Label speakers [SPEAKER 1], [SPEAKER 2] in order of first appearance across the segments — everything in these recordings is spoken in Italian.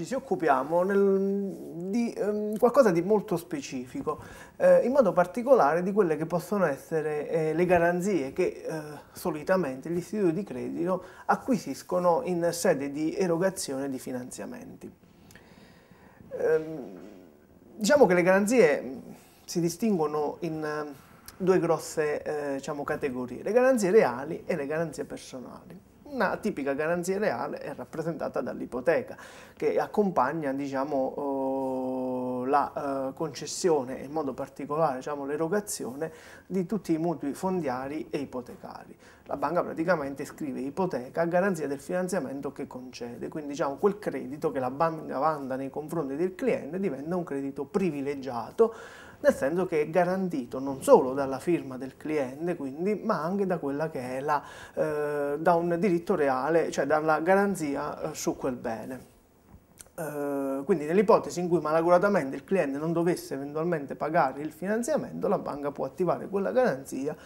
[SPEAKER 1] oggi ci occupiamo nel, di um, qualcosa di molto specifico, eh, in modo particolare di quelle che possono essere eh, le garanzie che eh, solitamente gli istituti di credito acquisiscono in sede di erogazione di finanziamenti. Ehm, diciamo che le garanzie si distinguono in ehm, due grosse eh, diciamo, categorie, le garanzie reali e le garanzie personali. Una tipica garanzia reale è rappresentata dall'ipoteca che accompagna diciamo, oh, la eh, concessione e in modo particolare diciamo, l'erogazione di tutti i mutui fondiari e ipotecari. La banca praticamente scrive ipoteca a garanzia del finanziamento che concede, quindi diciamo, quel credito che la banca vanda nei confronti del cliente diventa un credito privilegiato nel senso che è garantito non solo dalla firma del cliente, quindi, ma anche da quella che è la, eh, da un diritto reale, cioè dalla garanzia eh, su quel bene. Eh, quindi nell'ipotesi in cui malaguratamente il cliente non dovesse eventualmente pagare il finanziamento, la banca può attivare quella garanzia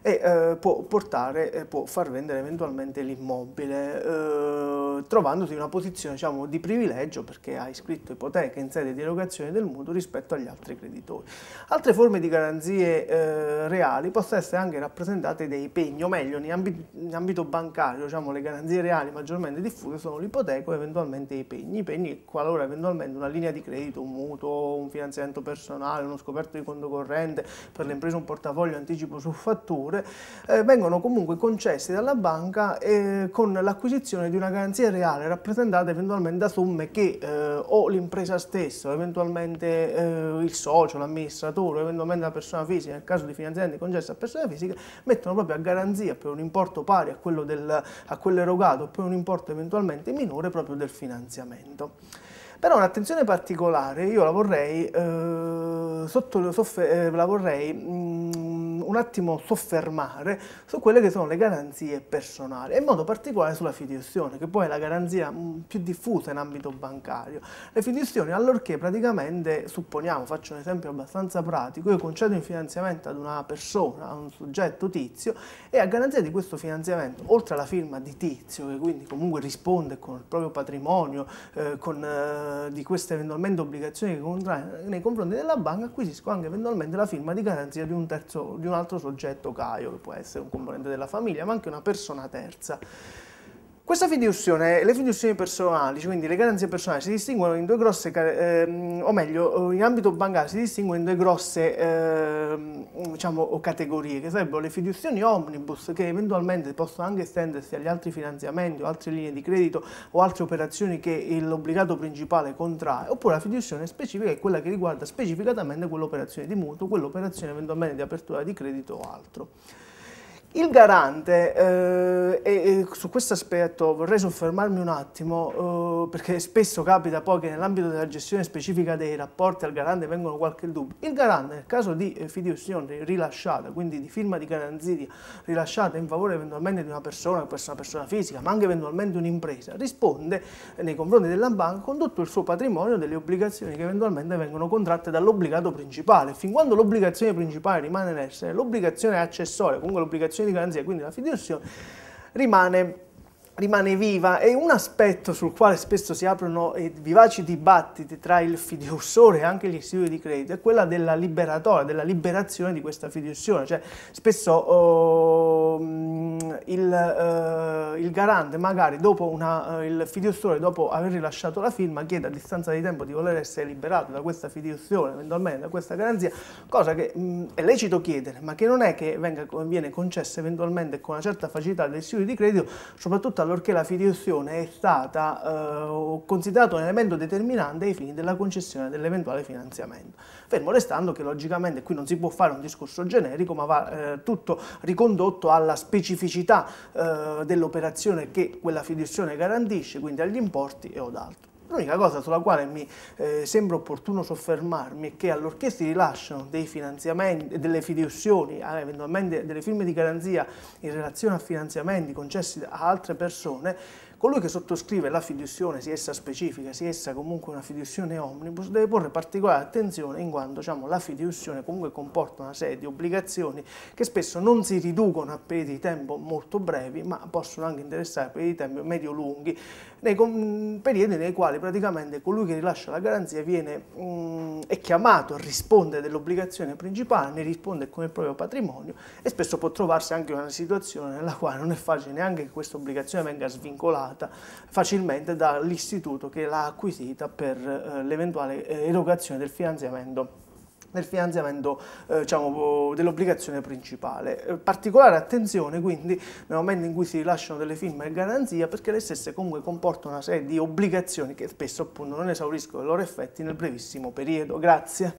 [SPEAKER 1] e eh, può portare, può far vendere eventualmente l'immobile. Eh, eh, trovandosi in una posizione diciamo, di privilegio perché ha iscritto ipoteche in sede di erogazione del mutuo rispetto agli altri creditori. Altre forme di garanzie eh, reali possono essere anche rappresentate dai pegni, o meglio, in, ambi in ambito bancario diciamo, le garanzie reali maggiormente diffuse sono l'ipoteca e eventualmente i pegni. I pegni qualora eventualmente una linea di credito, un mutuo, un finanziamento personale, uno scoperto di conto corrente, per le imprese un portafoglio anticipo su fatture, eh, vengono comunque concessi dalla banca eh, con l'acquisizione di una garanzia reale rappresentata eventualmente da somme che eh, o l'impresa stessa, eventualmente eh, il socio, l'amministratore, eventualmente la persona fisica, nel caso di finanziamenti concessi a persone fisiche, mettono proprio a garanzia per un importo pari a quello, del, a quello erogato o per un importo eventualmente minore proprio del finanziamento. Però un'attenzione particolare io la vorrei, eh, sotto, soff- eh, la vorrei mh, mm, un attimo soffermare su quelle che sono le garanzie personali, e in modo particolare sulla fideiussione, che poi è la garanzia mm, più diffusa in ambito bancario. Le fideiussioni, allorché praticamente, supponiamo, faccio un esempio abbastanza pratico, io concedo un finanziamento ad una persona, a un soggetto tizio, e a garanzia di questo finanziamento, oltre alla firma di tizio, che quindi comunque risponde con il proprio patrimonio, eh, con, eh, di queste eventualmente obbligazioni che contrae nei confronti della banca, acquisisco anche eventualmente la firma di garanzia di un terzo, di un un altro soggetto Caio, che può essere un componente della famiglia, ma anche una persona terza. Questa fiduzione, le fiduzioni personali, cioè quindi le garanzie personali, si distinguono in due grosse, ehm, o meglio, eh, in ambito bancario si distinguono in due grosse ehm, diciamo, categorie, che sarebbero le fiduzioni omnibus, che eventualmente possono anche estendersi agli altri finanziamenti o altre linee di credito o altre operazioni che l'obbligato principale contrae, oppure la fiduzione specifica è quella che riguarda specificatamente quell'operazione di mutuo, quell'operazione eventualmente di apertura di credito o altro. Il garante, eh, e, su questo aspetto vorrei soffermarmi un attimo, eh, perché spesso capita poi che nell'ambito della gestione specifica dei rapporti al garante vengono qualche dubbio. Il garante, nel caso di eh, fideiussione rilasciata, quindi di firma di garanzia rilasciata in favore eventualmente di una persona, che può essere una persona fisica, ma anche eventualmente un'impresa, risponde eh, nei confronti della banca con tutto il suo patrimonio delle obbligazioni che eventualmente vengono contratte dall'obbligato principale. Fin quando l'obbligazione principale rimane in essere, l'obbligazione accessoria, comunque l'obbligazione di garanzia, quindi la fideiussione, rimane rimane viva e un aspetto sul quale spesso si aprono vivaci dibattiti tra il fidussore e anche gli istituti di credito è quella della liberatoria, della liberazione di questa fiduzione, cioè spesso oh, mm, il, eh, il, garante magari dopo una, eh, il fidussore dopo aver rilasciato la firma chiede a distanza di tempo di voler essere liberato da questa fiduzione, eventualmente da questa garanzia, cosa che mh, mm, è lecito chiedere ma che non è che venga, viene concessa eventualmente con una certa facilità dagli istituti di credito, soprattutto allorché la fideiussione è stata eh, considerata un elemento determinante ai fini della concessione dell'eventuale finanziamento. Fermo restando che logicamente qui non si può fare un discorso generico, ma va eh, tutto ricondotto alla specificità eh, dell'operazione che quella fideiussione garantisce, quindi agli importi e o ad altro. L'unica cosa sulla quale mi eh, sembra opportuno soffermarmi è che allorché si rilasciano dei finanziamenti, delle fiduzioni, eh, eventualmente delle firme di garanzia in relazione a finanziamenti concessi a altre persone, Colui che sottoscrive la fiduzione, sia essa specifica, sia essa comunque una fiduzione omnibus, deve porre particolare attenzione in quanto diciamo, la fiduzione comunque comporta una serie di obbligazioni che spesso non si riducono a periodi di tempo molto brevi, ma possono anche interessare periodi di tempo medio-lunghi, nei periodi nei quali praticamente colui che rilascia la garanzia viene, mh, mm, è chiamato a rispondere dell'obbligazione principale, ne risponde con il proprio patrimonio e spesso può trovarsi anche in una situazione nella quale non è facile neanche che questa obbligazione venga svincolata recuperata facilmente dall'istituto che l'ha acquisita per eh, l'eventuale eh, erogazione del finanziamento nel finanziamento eh, diciamo, dell'obbligazione principale. Eh, particolare attenzione quindi nel momento in cui si rilasciano delle firme in garanzia perché le stesse comunque comportano una serie di obbligazioni che spesso appunto non esauriscono i loro effetti nel brevissimo periodo. Grazie.